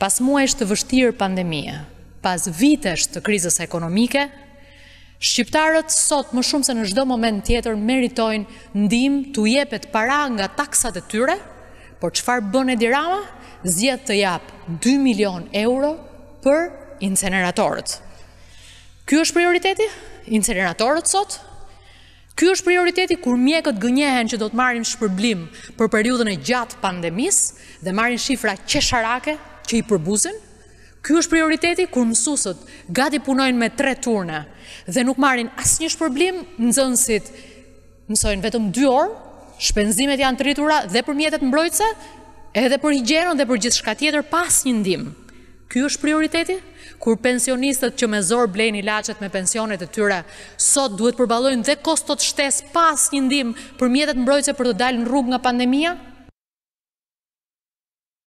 pas muaj të vështirë pandemie, pas vitesht të krizës ekonomike, Shqiptarët sot më shumë se në shdo moment tjetër meritojnë ndim të jepet para nga taksat e tyre, por qëfar bën e dirama, zjetë të japë 2 milion euro për inceneratorët. Ky është prioriteti? Inceneratorët sot? Ky është prioriteti kur mjekët gënjehen që do të marim shpërblim për periudën e gjatë pandemis dhe marim shifra qesharake që i përbuzin, kjo është prioriteti kër mësusët gati punojnë me tre turne dhe nuk marin asë një shpërblim në zënësit mësojnë vetëm dy orë, shpenzimet janë të rritura dhe për mjetet mbrojtëse, edhe për higjenon dhe për gjithë shka tjetër pas një ndim. Kjo është prioriteti, kur pensionistët që me zorë blejnë i lachet me pensionet e tyre, sot duhet përbalojnë dhe kostot shtes pas një ndim për mjetet mbrojtëse për të dalë në rrug nga pandemia,